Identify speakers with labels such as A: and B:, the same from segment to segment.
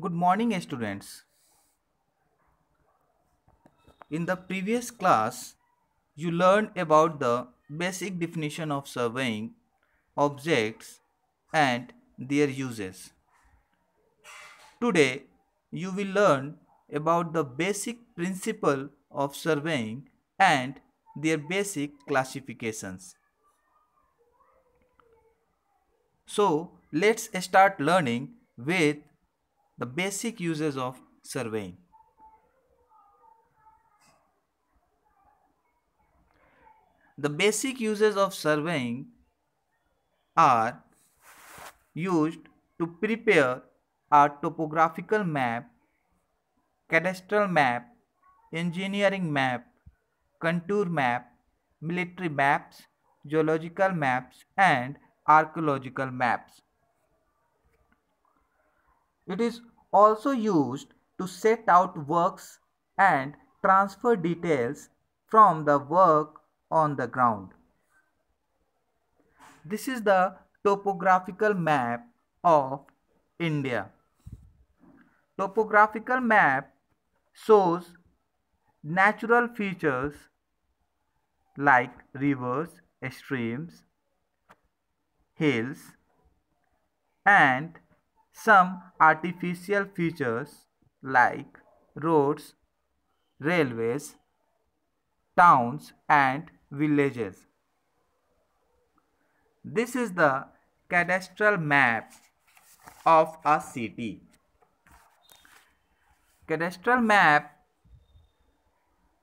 A: Good morning students. In the previous class, you learned about the basic definition of surveying objects and their uses. Today, you will learn about the basic principle of surveying and their basic classifications. So, let's start learning with the basic uses of surveying. The basic uses of surveying are used to prepare a topographical map, cadastral map, engineering map, contour map, military maps, geological maps and archaeological maps. It is also used to set out works and transfer details from the work on the ground. This is the topographical map of India. Topographical map shows natural features like rivers, streams, hills and some artificial features like roads, railways, towns and villages. This is the cadastral map of a city. Cadastral map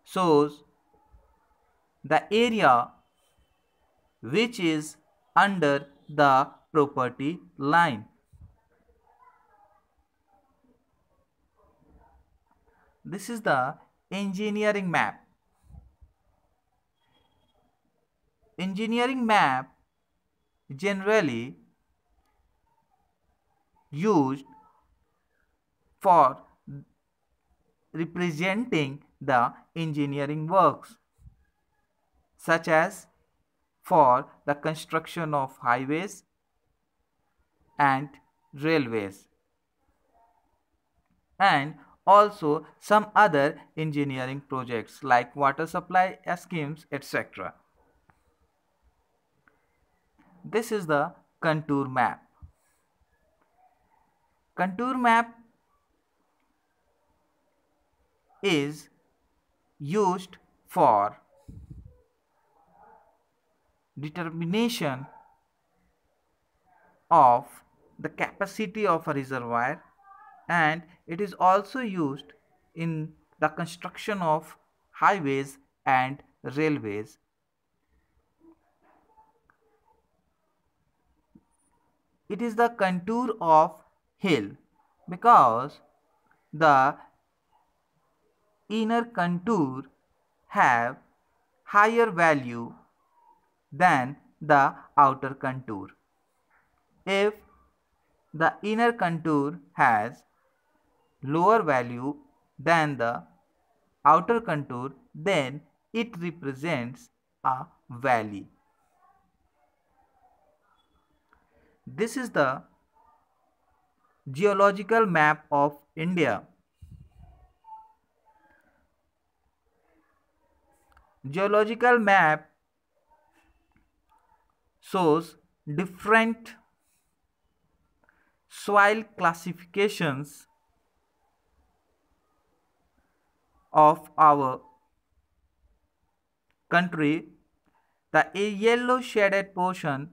A: shows the area which is under the property line. This is the engineering map. Engineering map generally used for representing the engineering works such as for the construction of highways and railways and also some other engineering projects like water supply schemes etc. This is the contour map. Contour map is used for determination of the capacity of a reservoir and it is also used in the construction of highways and railways. It is the contour of hill because the inner contour have higher value than the outer contour. If the inner contour has lower value than the outer contour then it represents a valley. This is the geological map of India. Geological map shows different soil classifications of our country, the yellow shaded portion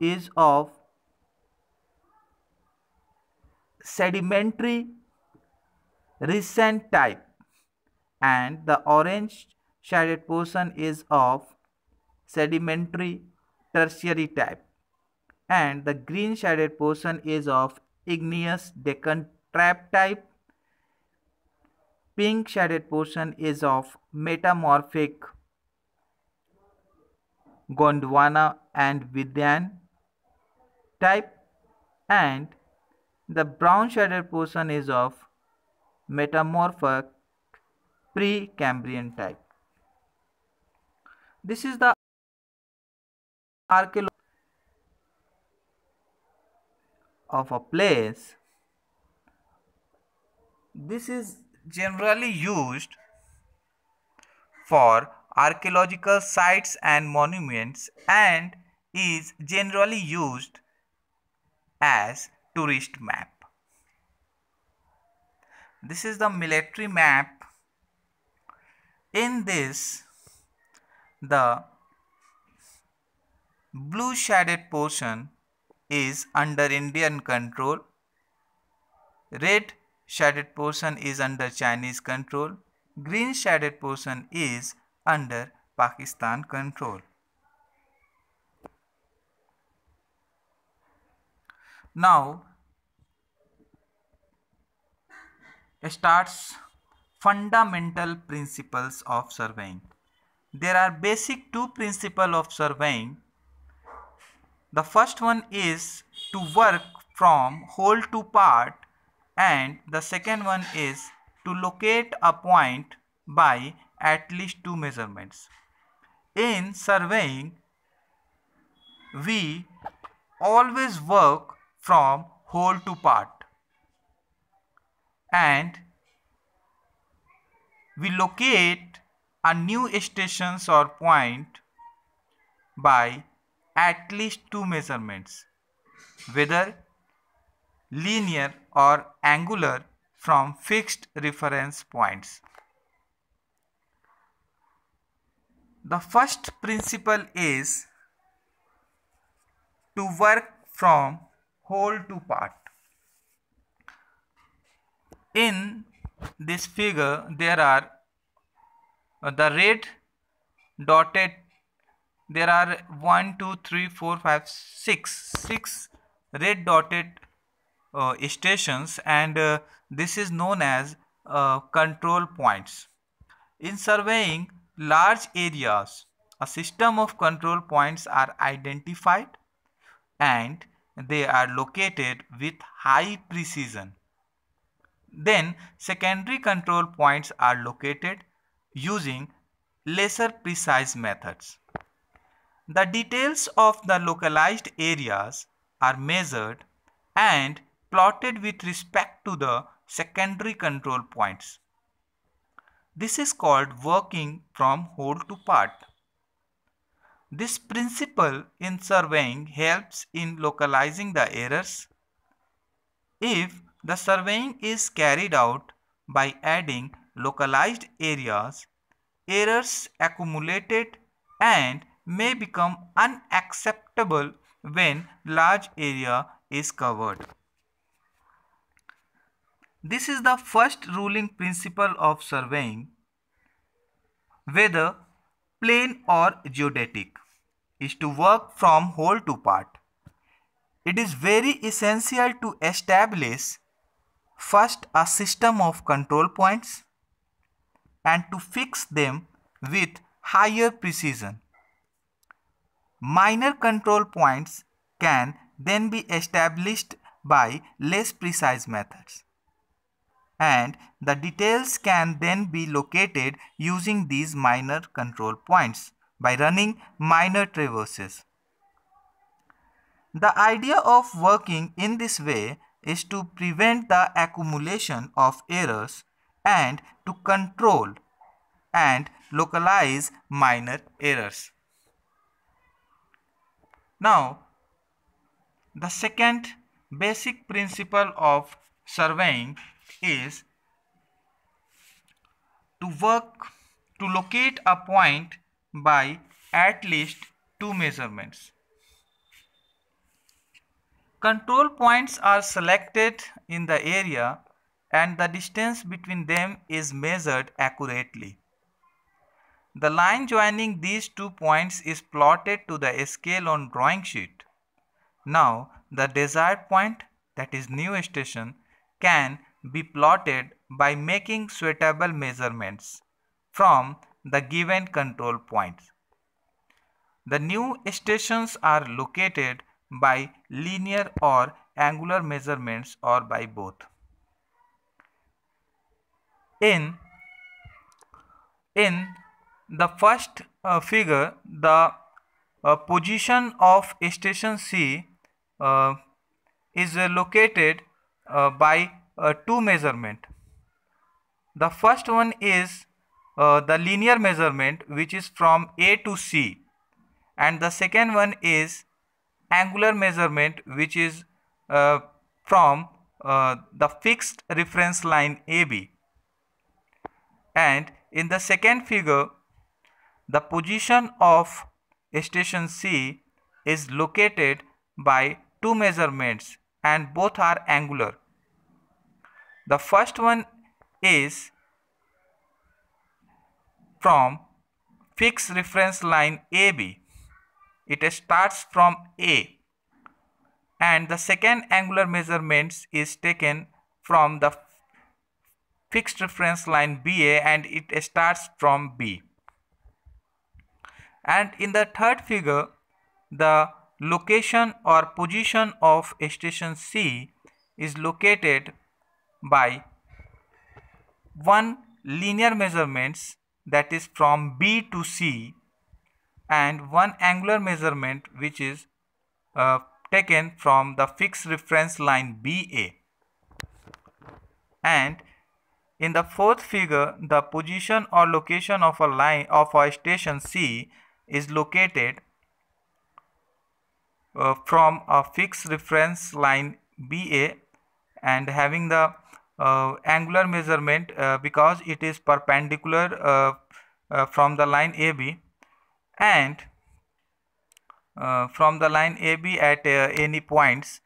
A: is of sedimentary recent type and the orange shaded portion is of sedimentary tertiary type and the green shaded portion is of igneous trap type pink shaded portion is of metamorphic Gondwana and Vidyan type and the brown shaded portion is of metamorphic Precambrian type. This is the archaeology of a place. This is generally used for archaeological sites and monuments and is generally used as tourist map. This is the military map. In this, the blue shaded portion is under Indian control. Red shaded portion is under Chinese control. Green shaded portion is under Pakistan control. Now starts fundamental principles of surveying. There are basic two principles of surveying. The first one is to work from whole to part and the second one is to locate a point by at least two measurements. In surveying, we always work from whole to part and we locate a new stations or point by at least two measurements whether linear or angular from fixed reference points. The first principle is to work from whole to part. In this figure there are uh, the red dotted there are 1 2 3 4 5 6 6 red dotted uh, stations and uh, this is known as uh, control points. In surveying large areas, a system of control points are identified and they are located with high precision. Then secondary control points are located using lesser precise methods. The details of the localized areas are measured and plotted with respect to the secondary control points. This is called working from whole to part. This principle in surveying helps in localizing the errors. If the surveying is carried out by adding localized areas, errors accumulated and may become unacceptable when large area is covered. This is the first ruling principle of surveying, whether plane or geodetic, is to work from whole to part. It is very essential to establish first a system of control points and to fix them with higher precision. Minor control points can then be established by less precise methods and the details can then be located using these minor control points by running minor traverses. The idea of working in this way is to prevent the accumulation of errors and to control and localize minor errors. Now, the second basic principle of surveying is to work to locate a point by at least two measurements. Control points are selected in the area and the distance between them is measured accurately. The line joining these two points is plotted to the scale on drawing sheet. Now the desired point that is new station can be plotted by making suitable measurements from the given control points. The new stations are located by linear or angular measurements or by both. In, in the first uh, figure, the uh, position of station C uh, is located uh, by uh, two measurement the first one is uh, the linear measurement which is from A to C and the second one is angular measurement which is uh, from uh, the fixed reference line AB and in the second figure the position of station C is located by two measurements and both are angular the first one is from fixed reference line AB. It starts from A and the second angular measurements is taken from the fixed reference line BA and it starts from B. And in the third figure, the location or position of station C is located by one linear measurements that is from B to C and one angular measurement which is uh, taken from the fixed reference line BA. And in the fourth figure, the position or location of a line of a station C is located uh, from a fixed reference line BA and having the uh, angular measurement uh, because it is perpendicular uh, from the line AB and from the line AB at any points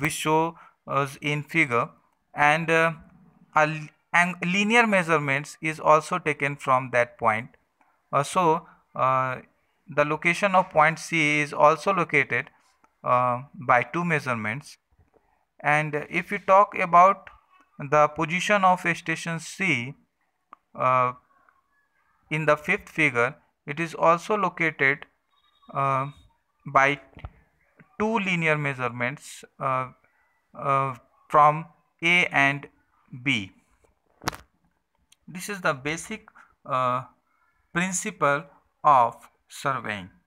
A: which show us in figure and linear measurements is also taken from that point. Uh, so, uh, the location of point C is also located uh, by two measurements and if you talk about the position of station C uh, in the fifth figure it is also located uh, by two linear measurements uh, uh from A and B. This is the basic uh, principle of surveying.